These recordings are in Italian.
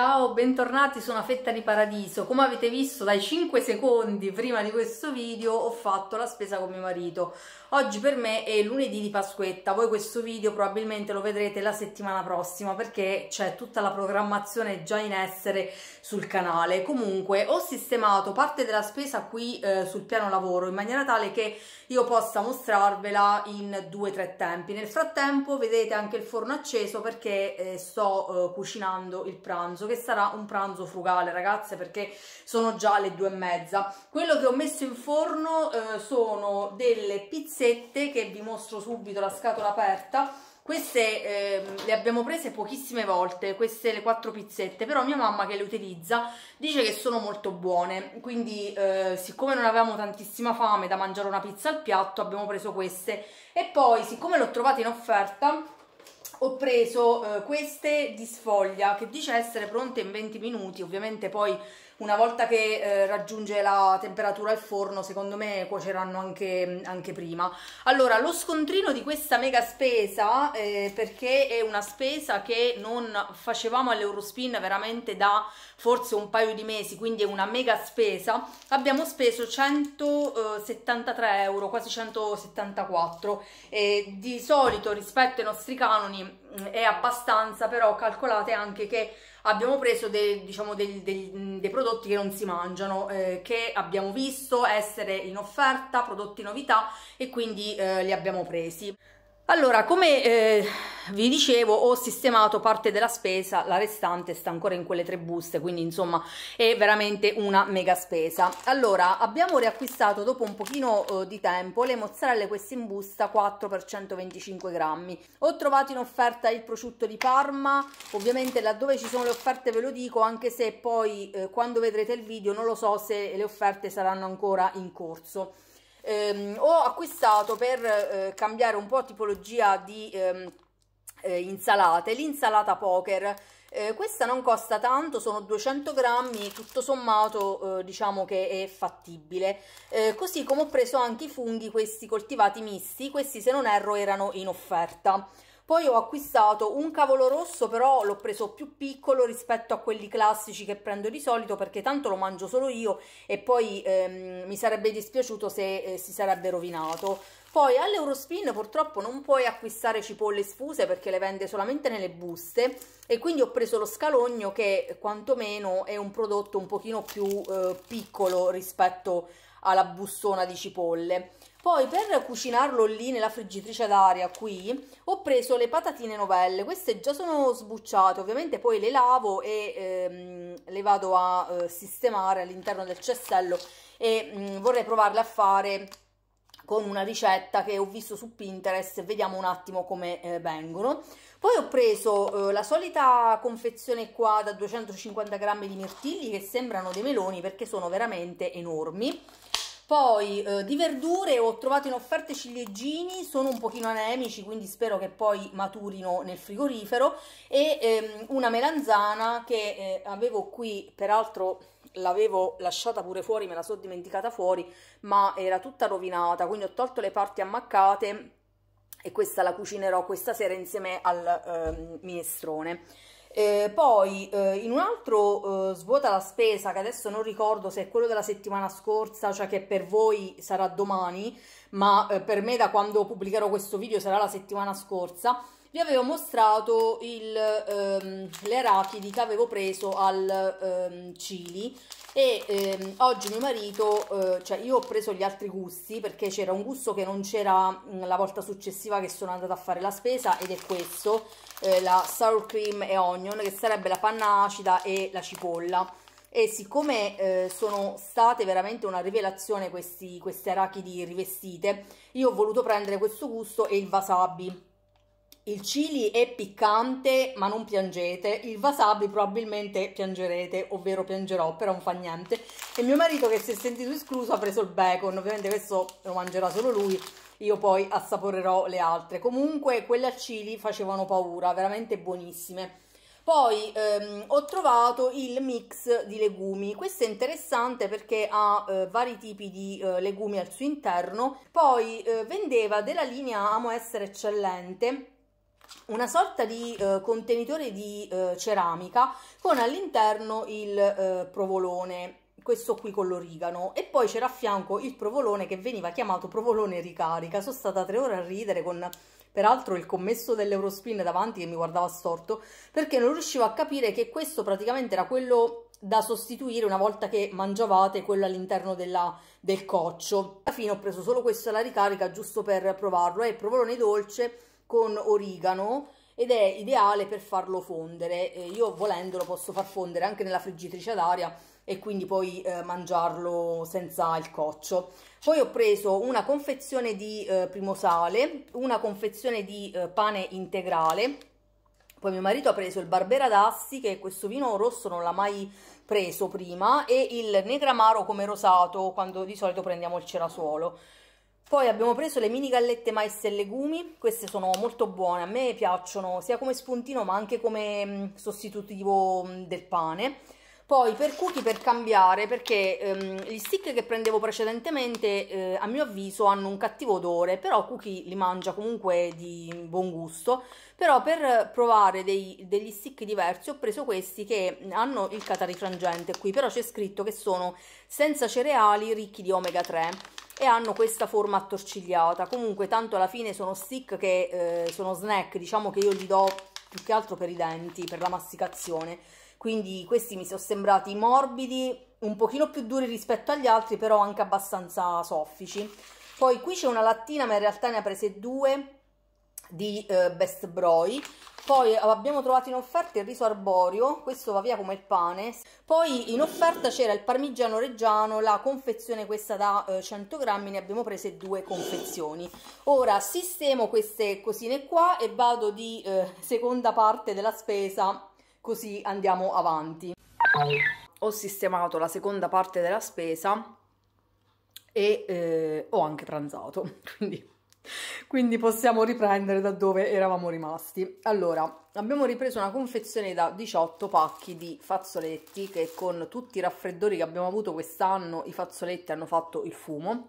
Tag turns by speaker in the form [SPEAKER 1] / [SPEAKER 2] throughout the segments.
[SPEAKER 1] Ciao, bentornati su una fetta di paradiso. Come avete visto dai 5 secondi prima di questo video ho fatto la spesa con mio marito. Oggi per me è lunedì di Pasquetta, voi questo video probabilmente lo vedrete la settimana prossima perché c'è tutta la programmazione già in essere sul canale. Comunque ho sistemato parte della spesa qui eh, sul piano lavoro in maniera tale che io possa mostrarvela in due o tre tempi. Nel frattempo vedete anche il forno acceso perché eh, sto eh, cucinando il pranzo che sarà un pranzo frugale ragazze perché sono già le due e mezza quello che ho messo in forno eh, sono delle pizzette che vi mostro subito la scatola aperta queste eh, le abbiamo prese pochissime volte, queste le quattro pizzette, però mia mamma che le utilizza dice che sono molto buone, quindi eh, siccome non avevamo tantissima fame da mangiare una pizza al piatto abbiamo preso queste e poi siccome le ho trovate in offerta ho preso eh, queste di sfoglia che dice essere pronte in 20 minuti, ovviamente poi una volta che eh, raggiunge la temperatura al forno, secondo me cuoceranno anche, mm, anche, prima. Allora, lo scontrino di questa mega spesa, eh, perché è una spesa che non facevamo all'Eurospin veramente da forse un paio di mesi, quindi è una mega spesa, abbiamo speso 173 euro, quasi 174, e di solito rispetto ai nostri canoni Mm, è abbastanza, però calcolate anche che abbiamo preso dei, diciamo, dei, dei, mm, dei prodotti che non si mangiano, eh, che abbiamo visto essere in offerta, prodotti novità e quindi eh, li abbiamo presi. Allora, come eh, vi dicevo, ho sistemato parte della spesa, la restante sta ancora in quelle tre buste, quindi insomma è veramente una mega spesa. Allora, abbiamo riacquistato dopo un pochino eh, di tempo le mozzarelle queste in busta 4 x 125 grammi. Ho trovato in offerta il prosciutto di Parma, ovviamente laddove ci sono le offerte ve lo dico, anche se poi eh, quando vedrete il video non lo so se le offerte saranno ancora in corso ehm, ho acquistato per eh, cambiare un po' tipologia di ehm, eh, insalate, l'insalata poker. Eh, questa non costa tanto, sono 200 grammi, tutto sommato eh, diciamo che è fattibile. Eh, così come ho preso anche i funghi, questi coltivati misti, questi se non erro erano in offerta. Poi ho acquistato un cavolo rosso, però l'ho preso più piccolo rispetto a quelli classici che prendo di solito, perché tanto lo mangio solo io e poi ehm, mi sarebbe dispiaciuto se eh, si sarebbe rovinato. Poi all'Eurospin purtroppo non puoi acquistare cipolle sfuse perché le vende solamente nelle buste e quindi ho preso lo scalogno che quantomeno è un prodotto un pochino più eh, piccolo rispetto alla bustona di cipolle. Poi per cucinarlo lì nella friggitrice d'aria qui ho preso le patatine novelle, queste già sono sbucciate, ovviamente poi le lavo e ehm, le vado a eh, sistemare all'interno del cestello e mh, mm, vorrei provarle a fare con una ricetta che ho visto su Pinterest, vediamo un attimo come eh, vengono. Poi ho preso eh, la solita confezione qua da 250 grammi di mirtilli che sembrano dei meloni perché sono veramente enormi poi eh, di verdure ho trovato in offerta ciliegini, sono un pochino anemici, quindi spero che poi maturino nel frigorifero. E ehm, una melanzana che eh, avevo qui, peraltro l'avevo lasciata pure fuori, me la sono dimenticata fuori, ma era tutta rovinata, quindi ho tolto le parti ammaccate e questa la cucinerò questa sera insieme al ehm, minestrone. Eh, poi eh, in un altro eh, svuota la spesa, che adesso non ricordo se è quello della settimana scorsa, cioè che per voi sarà domani, ma eh, per me da quando pubblicherò questo video sarà la settimana scorsa, vi avevo mostrato il, ehm, le arachidi che avevo preso al ehm, Cili e ehm, oggi mio marito, eh, cioè io ho preso gli altri gusti perché c'era un gusto che non c'era mm, la volta successiva che sono andata a fare la spesa ed è questo, eh, la sour cream e onion che sarebbe la panna acida e la cipolla e siccome eh, sono state veramente una rivelazione questi, queste arachidi rivestite io ho voluto prendere questo gusto e il wasabi il chili è piccante, ma non piangete. Il wasabi probabilmente piangerete, ovvero piangerò, però non fa niente. E mio marito che si è sentito escluso ha preso il bacon, ovviamente questo lo mangerà solo lui. Io poi assaporerò le altre. Comunque quelle a chili facevano paura, veramente buonissime. Poi ehm, ho trovato il mix di legumi, questo è interessante perché ha eh, vari tipi di eh, legumi al suo interno, poi eh, vendeva della linea Amo Essere Eccellente una sorta di eh, contenitore di eh, ceramica con all'interno il eh, provolone questo qui con l'origano e poi c'era a fianco il provolone che veniva chiamato provolone ricarica sono stata tre ore a ridere con peraltro il commesso dell'Eurospin davanti che mi guardava storto perché non riuscivo a capire che questo praticamente era quello da sostituire una volta che mangiavate quello all'interno del coccio alla fine ho preso solo questo alla ricarica giusto per provarlo è il provolone dolce con origano ed è ideale per farlo fondere. Eh, io volendolo posso far fondere anche nella friggitrice ad aria e quindi poi eh, mangiarlo senza il coccio. Poi ho preso una confezione di eh, primo sale, una confezione di eh, pane integrale, poi mio marito ha preso il Barbera d'Assi, che questo vino rosso, non l'ha mai preso prima, e il Negramaro come rosato, quando di solito prendiamo il cerasuolo poi abbiamo preso le mini gallette mais e legumi, queste sono molto buone, a me piacciono sia come spuntino ma anche come mm, sostitutivo mm, del pane. Poi per cookie per cambiare, perché ehm, gli stick che prendevo precedentemente eh, a mio avviso hanno un cattivo odore, però cookie li mangia comunque di buon gusto. Però per provare dei, degli stick diversi ho preso questi che hanno il catarifrangente qui, però c'è scritto che sono senza cereali ricchi di omega 3 e hanno questa forma attorcigliata. Comunque tanto alla fine sono stick che eh, sono snack, diciamo che io li do più che altro per i denti, per la masticazione. Quindi questi mi sono sembrati morbidi, un pochino più duri rispetto agli altri, però anche abbastanza soffici. Poi qui c'è una lattina, ma in realtà ne ha prese due, di eh, Best Broy poi eh, abbiamo trovato in offerta il riso arborio, questo va via come il pane. Poi in offerta c'era il parmigiano reggiano, la confezione questa da 100 eh, grammi, ne abbiamo prese due confezioni. Ora sistemo queste cosine qua e vado di eh, seconda parte della spesa, così andiamo avanti. Ho sistemato la seconda parte della spesa e eh, ho anche pranzato, quindi quindi possiamo riprendere da dove eravamo rimasti allora abbiamo ripreso una confezione da 18 pacchi di fazzoletti che con tutti i raffreddori che abbiamo avuto quest'anno i fazzoletti hanno fatto il fumo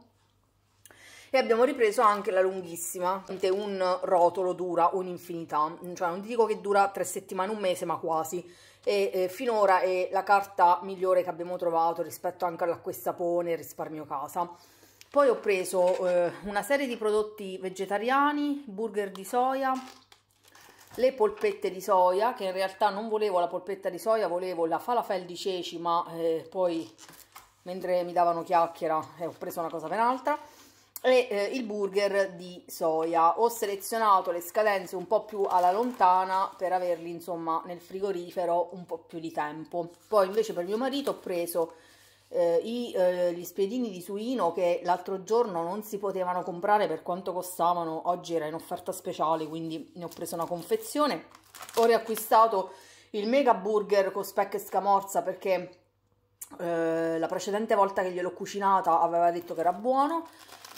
[SPEAKER 1] e abbiamo ripreso anche la lunghissima un rotolo dura un'infinità cioè non dico che dura tre settimane un mese ma quasi e eh, finora è la carta migliore che abbiamo trovato rispetto anche all'acquistapone risparmio casa poi ho preso eh, una serie di prodotti vegetariani, burger di soia, le polpette di soia, che in realtà non volevo la polpetta di soia, volevo la falafel di ceci, ma eh, poi mentre mi davano chiacchiera eh, ho preso una cosa per un'altra, e eh, il burger di soia. Ho selezionato le scadenze un po' più alla lontana per averli insomma nel frigorifero un po' più di tempo. Poi invece per mio marito ho preso eh, i, eh, gli spiedini di suino che l'altro giorno non si potevano comprare per quanto costavano, oggi era in offerta speciale, quindi ne ho preso una confezione. Ho riacquistato il mega burger con speck e scamorza perché eh, la precedente volta che gliel'ho cucinata aveva detto che era buono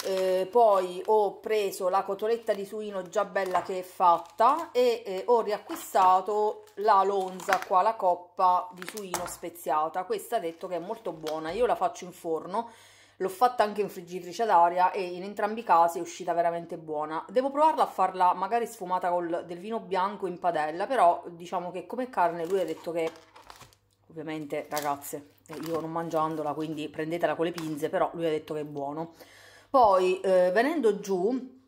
[SPEAKER 1] eh, poi ho preso la cotoletta di suino già bella che è fatta e eh, ho riacquistato la lonza qua, la coppa di suino speziata questa ha detto che è molto buona, io la faccio in forno l'ho fatta anche in friggitrice d'aria e in entrambi i casi è uscita veramente buona devo provarla a farla magari sfumata col del vino bianco in padella però diciamo che come carne lui ha detto che ovviamente ragazze eh, io non mangiandola quindi prendetela con le pinze però lui ha detto che è buono poi eh, venendo giù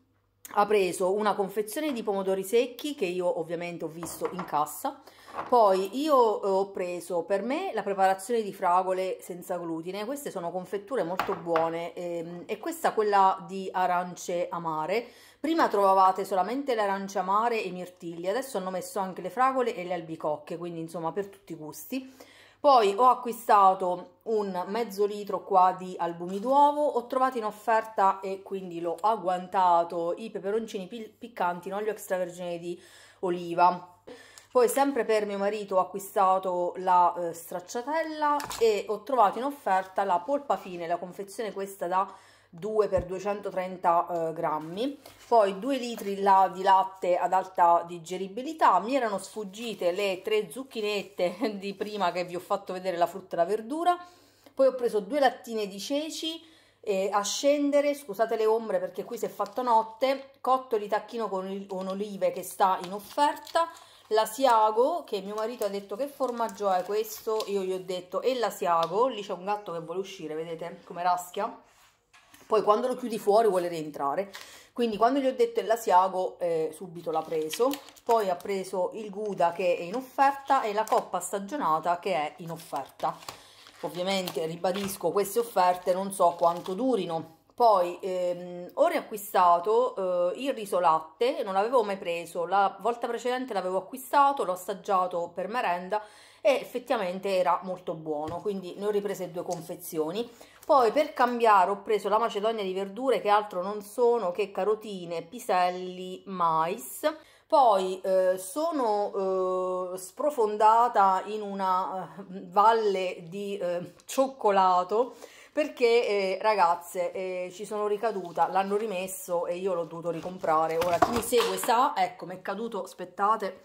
[SPEAKER 1] ha preso una confezione di pomodori secchi che io ovviamente ho visto in cassa poi io eh, ho preso per me la preparazione di fragole senza glutine, queste sono confetture molto buone ehm, e questa quella di arance amare. Prima trovavate solamente le arance amare e i mirtilli, adesso hanno messo anche le fragole e le albicocche, quindi insomma per tutti i gusti. Poi ho acquistato un mezzo litro qua di albumi d'uovo, ho trovato in offerta e quindi l'ho agguantato i peperoncini piccanti in olio extravergine di oliva poi sempre per mio marito ho acquistato la eh, stracciatella e ho trovato in offerta la polpa fine, la confezione questa da 2 x 230 eh, grammi, poi 2 litri là di latte ad alta digeribilità, mi erano sfuggite le tre zucchinette di prima che vi ho fatto vedere la frutta e la verdura, poi ho preso due lattine di ceci eh, a scendere, scusate le ombre perché qui si è fatta notte, cotto di tacchino con, con olive che sta in offerta, la Siago, che mio marito ha detto che formaggio è questo, io gli ho detto e la Siago, lì c'è un gatto che vuole uscire, vedete come raschia, poi quando lo chiudi fuori vuole rientrare, quindi quando gli ho detto e la Siago eh, subito l'ha preso, poi ha preso il guda che è in offerta e la coppa stagionata che è in offerta, ovviamente ribadisco queste offerte non so quanto durino, poi ehm, ho riacquistato eh, il riso latte, non l'avevo mai preso, la volta precedente l'avevo acquistato, l'ho assaggiato per merenda e effettivamente era molto buono, quindi ne ho riprese due confezioni. Poi per cambiare ho preso la macedonia di verdure che altro non sono che carotine, piselli, mais. Poi eh, sono eh, sprofondata in una eh, valle di eh, cioccolato perché eh, ragazze eh, ci sono ricaduta, l'hanno rimesso e io l'ho dovuto ricomprare, ora chi mi segue sa, ecco mi è caduto, aspettate,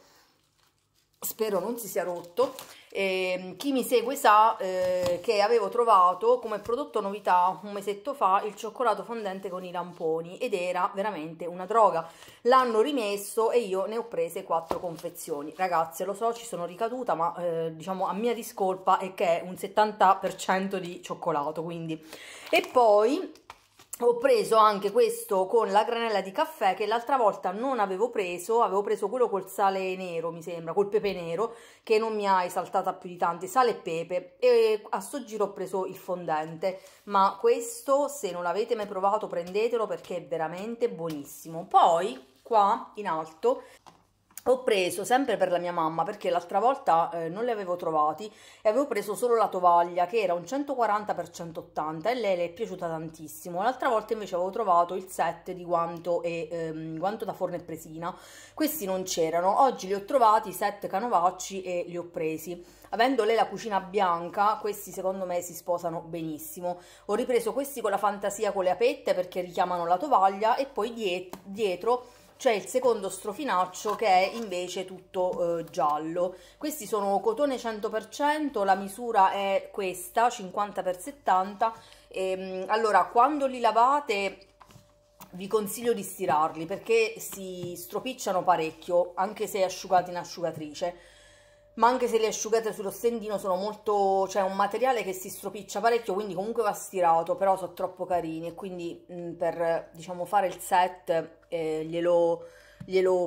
[SPEAKER 1] spero non si sia rotto, e ehm, chi mi segue sa eh, che avevo trovato come prodotto novità un mesetto fa il cioccolato fondente con i lamponi ed era veramente una droga. L'hanno rimesso e io ne ho prese 4 confezioni. Ragazze, lo so, ci sono ricaduta, ma eh, diciamo a mia discolpa è che è un 70% di cioccolato, quindi. E poi ho preso anche questo con la granella di caffè che l'altra volta non avevo preso, avevo preso quello col sale nero mi sembra, col pepe nero che non mi ha esaltata più di tanti, sale e pepe e a sto giro ho preso il fondente ma questo se non l'avete mai provato prendetelo perché è veramente buonissimo poi qua in alto ho preso sempre per la mia mamma perché l'altra volta eh, non li avevo trovati e avevo preso solo la tovaglia che era un 140x180 e lei le è piaciuta tantissimo l'altra volta invece avevo trovato il set di guanto, e, ehm, guanto da forno e presina questi non c'erano oggi li ho trovati set canovacci e li ho presi avendo lei la cucina bianca questi secondo me si sposano benissimo ho ripreso questi con la fantasia con le apette perché richiamano la tovaglia e poi diet dietro c'è il secondo strofinaccio che è invece tutto eh, giallo. Questi sono cotone 100%, la misura è questa, 50x70. E, ehm, allora, quando li lavate vi consiglio di stirarli perché si stropicciano parecchio, anche se asciugati in asciugatrice ma anche se le asciugate sullo stendino sono molto, cioè un materiale che si stropiccia parecchio, quindi comunque va stirato, però sono troppo carini e quindi mh, mm, per diciamo fare il set eh, gliel'ho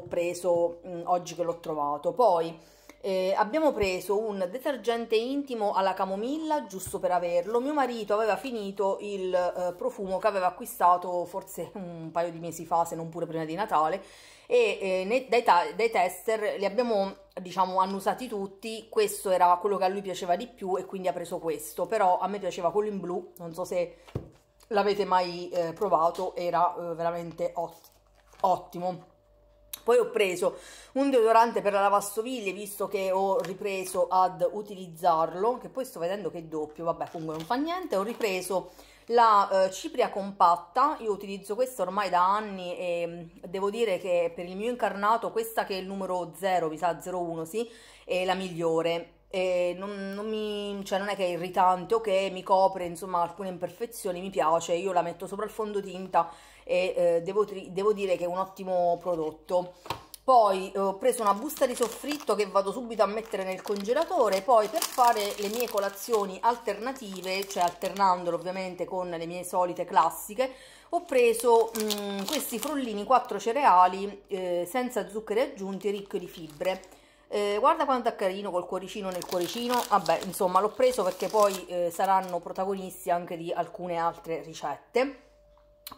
[SPEAKER 1] preso mh, mm, oggi che l'ho trovato. Poi eh, abbiamo preso un detergente intimo alla camomilla, giusto per averlo. Mio marito aveva finito il eh, profumo che aveva acquistato forse un paio di mesi fa, se non pure prima di Natale, e eh, nei, dai, dai, tester li abbiamo diciamo hanno usati tutti, questo era quello che a lui piaceva di più e quindi ha preso questo, però a me piaceva quello in blu, non so se l'avete mai eh, provato, era eh, veramente ot ottimo. Poi ho preso un deodorante per la lavastoviglie, visto che ho ripreso ad utilizzarlo, che poi sto vedendo che è doppio, vabbè comunque non fa niente, ho ripreso la eh, cipria compatta, io utilizzo questa ormai da anni e mm, devo dire che per il mio incarnato questa che è il numero 0, mi sa 01 sì, è la migliore. Non, non, mi, cioè non è che è irritante o okay, che mi copre insomma alcune imperfezioni, mi piace, io la metto sopra il fondotinta e eh, devo, devo dire che è un ottimo prodotto poi eh, ho preso una busta di soffritto che vado subito a mettere nel congelatore, poi per fare le mie colazioni alternative, cioè alternandolo ovviamente con le mie solite classiche, ho preso mh, mm, questi frullini quattro cereali eh, senza zuccheri aggiunti, ricchi di fibre. Eh, guarda quanto è carino col cuoricino nel cuoricino, vabbè insomma l'ho preso perché poi eh, saranno protagonisti anche di alcune altre ricette.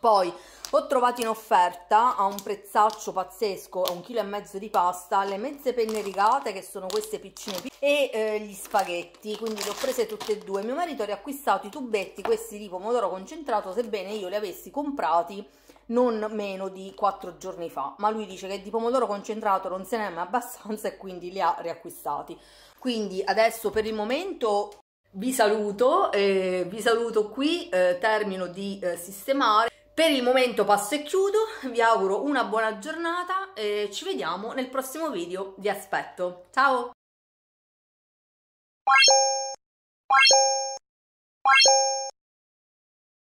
[SPEAKER 1] Poi ho trovato in offerta a un prezzaccio pazzesco, a un chilo e mezzo di pasta, le mezze penne rigate che sono queste piccine e eh, gli spaghetti, quindi le ho prese tutte e due. Mio marito ha riacquistato i tubetti, questi di pomodoro concentrato, sebbene io li avessi comprati non meno di 4 giorni fa, ma lui dice che di pomodoro concentrato non se n'è mai abbastanza e quindi li ha riacquistati. Quindi adesso per il momento vi saluto, eh, vi saluto qui, eh, termino di eh, sistemare. Per il momento passo e chiudo, vi auguro una buona giornata e ci vediamo nel prossimo video, vi aspetto. Ciao!